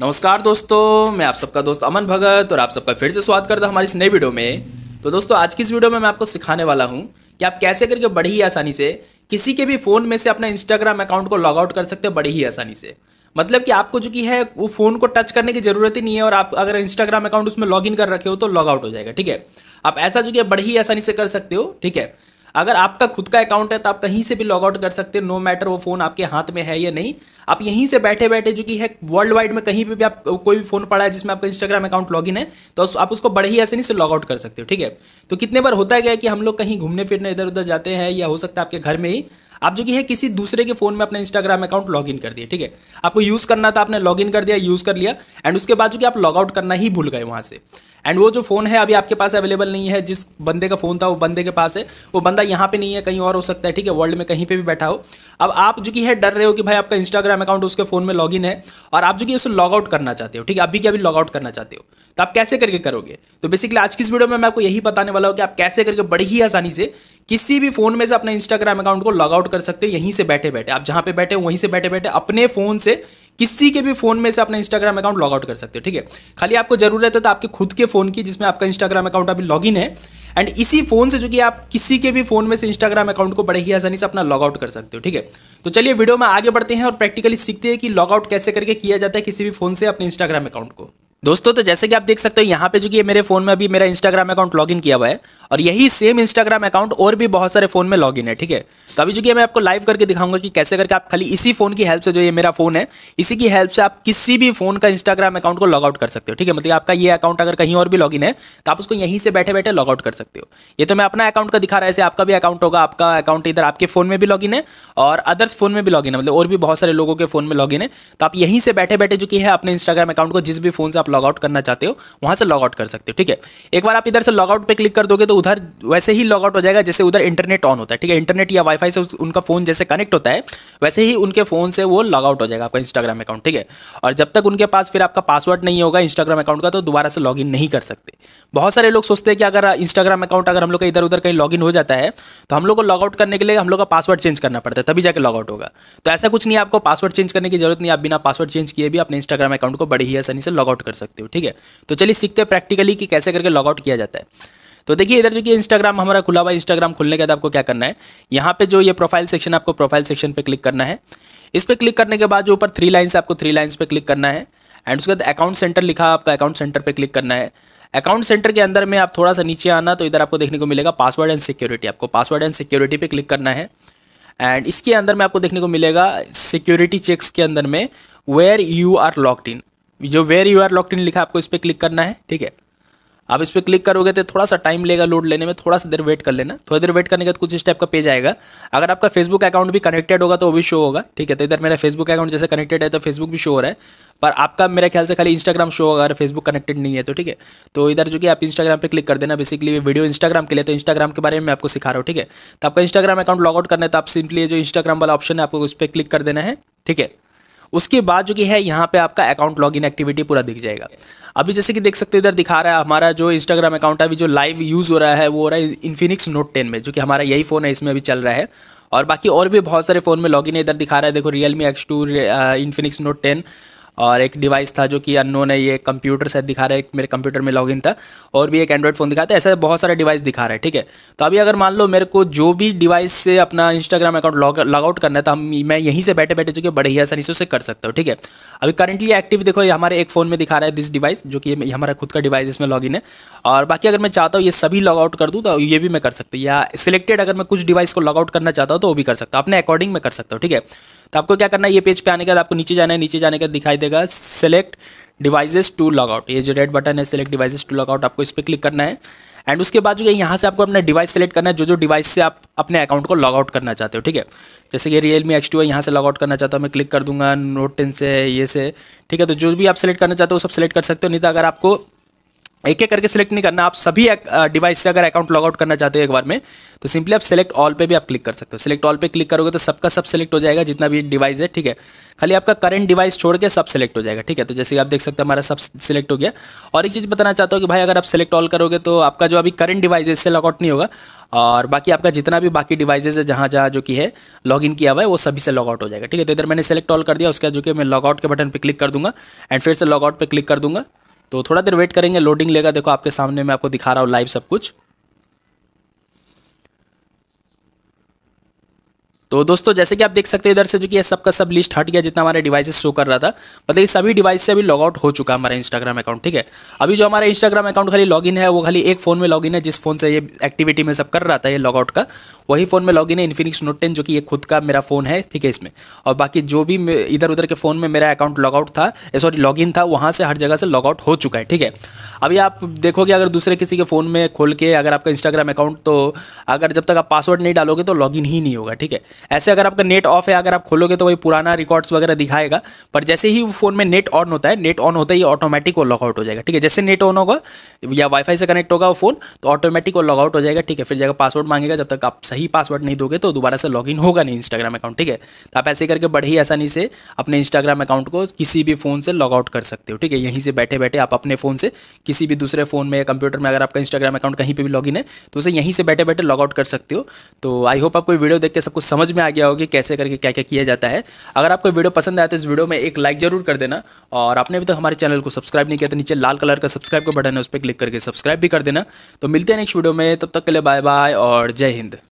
नमस्कार दोस्तों मैं आप सबका दोस्त अमन भगत और आप सबका फिर से स्वागत करता हूँ हमारी इस नई वीडियो में तो दोस्तों आज की इस वीडियो में मैं आपको सिखाने वाला हूँ कि आप कैसे करके बड़ी ही आसानी से किसी के भी फ़ोन में से अपना इंस्टाग्राम अकाउंट को लॉग आउट कर सकते हो बड़ी ही आसानी से मतलब कि आपको जो कि है वो फ़ोन को टच करने की ज़रूरत ही नहीं है और आप अगर इंस्टाग्राम अकाउंट उसमें लॉग इन कर रखे हो तो लॉग आउट हो जाएगा ठीक है आप ऐसा जो कि बड़ी ही आसानी से कर सकते हो ठीक है अगर आपका खुद का अकाउंट है तो आप कहीं से भी लॉग आउट कर सकते हैं नो मैटर वो फोन आपके हाथ में है या नहीं आप यहीं से बैठे बैठे जो कि है वर्ल्ड वाइड में कहीं पर भी आप कोई भी फोन पड़ा है जिसमें आपका इंस्टाग्राम अकाउंट लॉग है तो आप उसको बड़े ही आसानी से लॉग आउट कर सकते हो ठीक है तो कितने बार होता है कि हम लोग कहीं घूमने फिरने इधर उधर जाते हैं या हो सकता है आपके घर में ही आप जो कि है किसी दूसरे के फोन में अपना इंस्टाग्राम अकाउंट लॉग इन कर दिया ठीक है आपको यूज करना था आपने लॉग इन कर दिया यूज कर लिया एंड उसके बाद जो कि आप लॉग आउट करना ही भूल गए वहां से एंड वो जो फ़ोन है अभी आपके पास अवेलेबल नहीं है जिस बंदे का फ़ोन था वो बंदे के पास है वो बंदा यहाँ पे नहीं है कहीं और हो सकता है ठीक है वर्ल्ड में कहीं पे भी बैठा हो अब आप जो कि है डर रहे हो कि भाई आपका इंस्टाग्राम अकाउंट उसके फ़ोन में लॉगिन है और आप जो कि उसे आउट करना चाहते हो ठीक है अभी की अभी आउट करना चाहते हो तो आप कैसे करके करोगे तो बेसिकली आज की इस वीडियो में मैं आपको यही बताने वाला हूँ कि आप कैसे करके बड़ी ही आसानी से किसी भी फ़ोन में से अपना इंस्टाग्राम अकाउंट को लॉग आउट कर सकते हो यहीं से बैठे बैठे आप जहाँ पे बैठे वहीं से बैठे बैठे अपने फ़ोन से किसी के भी फोन में से अपना इंस्टाग्राम अकाउंट लॉग आउट कर सकते हो ठीक है खाली आपको जरूरत है तो आपके खुद के फोन की जिसमें आपका इंस्टाग्राम अकाउंट अभी लॉग इन है एंड इसी फोन से जो कि आप किसी के भी फोन में से इंस्टाग्राम अकाउंट को बड़े ही आसानी से अपना लॉग आउट कर सकते हो ठीक है तो चलिए वीडियो में आगे बढ़ते हैं और प्रैक्टिकली सीखते हैं कि लॉग आउट कैसे करके किया जाता है किसी भी फोन से अपने इंस्टाग्राम अकाउंट को दोस्तों तो जैसे कि आप देख सकते हो यहाँ पे जो कि मेरे फोन में अभी मेरा इंस्टाग्राम अकाउंट लॉगिन किया हुआ है और यही सेम इंस्टाग्राम अकाउंट और भी बहुत सारे फोन में लॉगिन है ठीक है तो अभी जो कि मैं आपको लाइव करके दिखाऊंगा कि कैसे करके आप खाली इसी फोन की हेल्प से जो ये मेरा फोन है इसी की हेल्प से आप किसी भी फोन का इंस्टाग्राम अकाउंट को लॉगआउट कर सकते हो ठीक है मतलब आपका ये अकाउंट अगर कहीं और भी लॉगिन है तो आप उसको यहीं से बैठे बैठे लॉगआउट कर सकते हो ये तो मैं अपना अकाउंट का दिखा रहा है ऐसे आपका भी अकाउंट होगा आपका अकाउंट इधर आपके फोन में भी लॉगिन है और अदर्स फोन में भी लॉगिन है मतलब और भी बहुत सारे लोगों के फोन में लॉगिन है तो आप यहीं से बैठे बैठे जो कि है अपने इंस्टाग्राम अकाउंट को जिस भी फोन से आप लॉग आउट करना चाहते हो वहाँ से लॉग आउट कर सकते हो ठीक है एक बार आप इधर से लॉग आउट पर क्लिक कर दोगे तो उधर वैसे ही लॉग आउट हो जाएगा जैसे उधर इंटरनेट ऑन होता है ठीक है इंटरनेट या वाईफाई से उनका फ़ोन जैसे कनेक्ट होता है वैसे ही उनके फ़ोन से वो लॉग आउट हो जाएगा आपका इंस्टाग्राम अकाउंट ठीक है और जब तक उनके पास फिर आपका पासवर्ड नहीं होगा इंस्टाग्राम अकाउंट का तो दोबारा से लॉग नहीं कर सकते बहुत सारे लोग सोचते हैं कि अगर इंस्टाग्राम अकाउंट अगर हम लोग का इधर उधर कहीं लॉगिन हो जाता है तो हम लोग को लॉगआउट करने के लिए हम लोग का पासवर्ड चेंज करना पड़ता है तभी जाकर लॉगआउट होगा तो ऐसा कुछ नहीं आपको पासवर्ड चेंज करने की जरूरत नहीं आप बिना पासवर्ड चेंज किए भी अपने इंस्टाग्राम अकाउंट को बड़ी ही आसानी से लॉगआउट कर सकते सकते हो ठीक है तो चलिए सीखते हैं प्रैक्टिकली कि कैसे करके लॉगआउट किया जाता है तो देखिए इधर जो कि इंस्टाग्राम हमारा खुला हुआ इंस्टाग्राम खुलने के बाद आपको क्या करना है यहाँ पे जो ये प्रोफाइल सेक्शन आपको प्रोफाइल सेक्शन पे क्लिक करना है इस पर क्लिक करने के बाद जो ऊपर थ्री लाइन्स आपको थ्री लाइन्स पे क्लिक करना है एंड उसके बाद अकाउंट सेंटर लिखा आपका अकाउंट सेंटर पे क्लिक करना है अकाउंट सेंटर के अंदर में आप थोड़ा सा नीचे आना तो इधर आपको देखने को मिलेगा पासवर्ड एंड सिक्योरिटी आपको पासवर्ड एंड सिक्योरिटी पे क्लिक करना है एंड इसके अंदर में आपको देखने को मिलेगा सिक्योरिटी चेक्स के अंदर में where you are locked in जो where you are lock in लिखा आपको इस पर क्लिक करना है ठीक है आप इस पर क्लिक करोगे तो थोड़ा सा टाइम लेगा लोड लेने में थोड़ा सा देर वेट कर लेना थोड़ी देर वेट करने के बाद कुछ इस टाइप का पेज आएगा अगर आपका फेसबुक अकाउंट भी कनेक्टेड होगा तो वो भी शो होगा ठीक है तो इधर मेरा फेसबुक अकाउंट जैसे कनेक्टेड है तो फेसबुक भी शो हो रहा है पर आपका मेरे ख्याल से खाली इंस्टाग्राम शो होगा अगर फेसबुक कनेक्टेड नहीं है तो ठीक है तो इधर जो कि आप इंस्टाग्राम पर क्लिक कर देना बेसिकली वीडियो इंस्टाग्राम के लिए तो इंस्टाग्राम के बारे में आपको सिखा रहा हूँ ठीक है तो आपका इंस्टाग्राम अकाउंट लॉगआउट करना है तो आप सिंपली जो इंस्टाग्राम वाला ऑप्शन है आपको उस पर क्लिक कर देना है ठीक है उसके बाद जो कि है यहाँ पे आपका अकाउंट लॉगिन एक्टिविटी पूरा दिख जाएगा अभी जैसे कि देख सकते इधर दिखा रहा है हमारा जो इंस्टाग्राम अकाउंट अभी जो लाइव यूज़ हो रहा है वो हो रहा है इन्फिनिक्स नोट टेन में जो कि हमारा यही फ़ोन है इसमें अभी चल रहा है और बाकी और भी बहुत सारे फ़ोन में लॉगिन इधर दिखा रहा है देखो Realme X two Infinix Note ten और एक डिवाइस था जो कि अननोन है ये कंप्यूटर से दिखा रहा है मेरे कंप्यूटर में लॉगिन था और भी एक एंड्रॉइड फ़ोन दिखाता है ऐसा बहुत सारे डिवाइस दिखा रहा है ठीक है तो अभी अगर मान लो मेरे को जो भी डिवाइस से अपना इंस्टाग्राम अकाउंट लॉग आउट करना है तो हम मैं यहीं से बैठे बैठे जो कि बड़े ही आसानी से उसे कर सकता हूँ ठीक है अभी करंटली एक्टिव देखो ये हमारे एक फ़ोन में दिखा रहा है दिस डिवाइस जो कि हमारा खुद का डिवाइस इसमें लॉग है और बाकी अगर मैं चाहता हूँ ये सभी लॉग आउट कर दूँ तो ये भी मैं कर सकता हूँ या सिलेक्टेड अगर मैं कुछ डिवाइस को लॉग आउट करना चाहता हूँ तो वो भी कर सकता हूँ अपने अकॉर्डिंग में कर सकता हूँ ठीक है तो आपको क्या करना है ये पेज पर आने के बाद आपको नीचे जाना है नीचे जाने का दिखाई देगा select devices to log out ये जो रेड बटन है select devices to log out आपको इस पर क्लिक करना है एंड उसके बाद जो है यहाँ से आपको अपना डिवाइस सेलेक्ट करना है जो जो डिवाइस से आप अपने अकाउंट को लॉग आउट करना चाहते हो ठीक है जैसे कि रियल मी एक्स टू है यहाँ से लॉग आउट करना चाहता हूँ मैं क्लिक कर दूंगा नोट टेन से ये से ठीक है तो जो भी आप सेलेक्ट करना चाहते हो सब सेलेक्ट कर सकते हो नहीं तो अगर आपको एक एक करके सिलेक्ट नहीं करना आप सभी डिवाइस से अगर अकाउंट लॉगआउट करना चाहते हो एक बार में तो सिंपली आप सेलेक्ट ऑल पे भी आप क्लिक कर सकते हो सिलेक्ट ऑल पे क्लिक करोगे तो सबका सब सेलेक्ट हो जाएगा जितना भी डिवाइस है ठीक है खाली आपका करंट डिवाइस छोड़ के सब सेलेक्ट हो जाएगा ठीक है तो जैसे आप देख सकते हो हमारा सब सिलेक्ट हो गया और एक चीज़ बताना चाहता हूँ कि भाई अगर आप सेलेक्ट ऑल करोगे तो आपका जो अभी करंट डिवाइस है इससे लॉगआउट नहीं होगा और बाकी आपका जितना भी बाकी डिवाइसेज है जहाँ जहाँ जो कि है लॉग इन किया हुआ है वो सभी से लॉगआउट हो जाएगा ठीक है तो इधर मैंने सेलेक्ट ऑल कर दिया बाद जो कि मैं लॉगआउट के बटन पर क्लिक कर दूंगा एंड फिर से लॉगआउट पर क्लिक कर दूंगा तो थोड़ा देर वेट करेंगे लोडिंग लेगा देखो आपके सामने मैं आपको दिखा रहा हूँ लाइव सब कुछ तो दोस्तों जैसे कि आप देख सकते हैं इधर से जो कि सबका सब लिस्ट हट गया जितना हमारे डिवाइसेस शो कर रहा था मतलब ये सभी डिवाइस से अभी लॉगआउट हो चुका हमारा इंस्टाग्राम अकाउंट ठीक है अभी जो हमारा इंस्टाग्राम अकाउंट खाली लॉगिन है वो खाली एक फोन में लॉगिन है जिस फोन से ये एक्टिविटी में सब कर रहा था ये लॉगआउट का वही फोन में लॉगिन है इन्फिनिक्स नोट टेन जो कि ये खुद का मेरा फोन है ठीक है इसमें और बाकी जो भी इधर उधर के फोन में मेरा अकाउंट लॉगआउट था सॉरी eh, लॉग था वहाँ से हर जगह से लॉगआउट हो चुका है ठीक है अभी आप देखोगे अगर दूसरे किसी के फ़ोन में खोल के अगर आपका इंस्टाग्राम अकाउंट तो अगर जब तक आप पासवर्ड नहीं डालोगे तो लॉग ही नहीं होगा ठीक है ऐसे अगर आपका नेट ऑफ है अगर आप खोलोगे तो वही पुराना रिकॉर्ड्स वगैरह दिखाएगा पर जैसे ही वो फोन में नेट ऑन होता है नेट ऑन होता ही ऑटोमेटिक वो लॉगआउट हो जाएगा ठीक है जैसे नेट ऑन होगा या वाईफाई से कनेक्ट होगा वो फोन तो ऑटोमेटिक वो लॉगआउट हो जाएगा ठीक है फिर जगह पासवर्ड मांगेगा जब तक आप सही पासवर्ड नहीं दोगे तो दोबारा से लॉग होगा नहीं इंस्टाग्राम अकाउंट ठीक है तो आप ऐसे करके बड़े ही आसानी से अपने इंस्टाग्राम अकाउंट को किसी भी फ़ोन से लॉगआउट कर सकते हो ठीक है यहीं से बैठे बैठे आप अपने फ़ोन से किसी भी दूसरे फ़ोन में या कंप्यूटर में अगर आपका इंस्टाग्राम अकाउंट कहीं पर भी लॉग है तो उसे यहीं से बैठे बैठे लॉगआउट कर सकते हो तो आई होप आपको वीडियो देख के सब कुछ समझ समझ में आ गया होगा कि कैसे करके क्या क्या किया जाता है अगर आपको वीडियो पसंद आया तो इस वीडियो में एक लाइक जरूर कर देना और आपने अभी तक तो हमारे चैनल को सब्सक्राइब नहीं किया तो नीचे लाल कलर का सब्सक्राइब का बटन है उस पर क्लिक करके सब्सक्राइब भी कर देना तो मिलते हैं नेक्स्ट वीडियो में तब तक के लिए बाय बाय और जय हिंद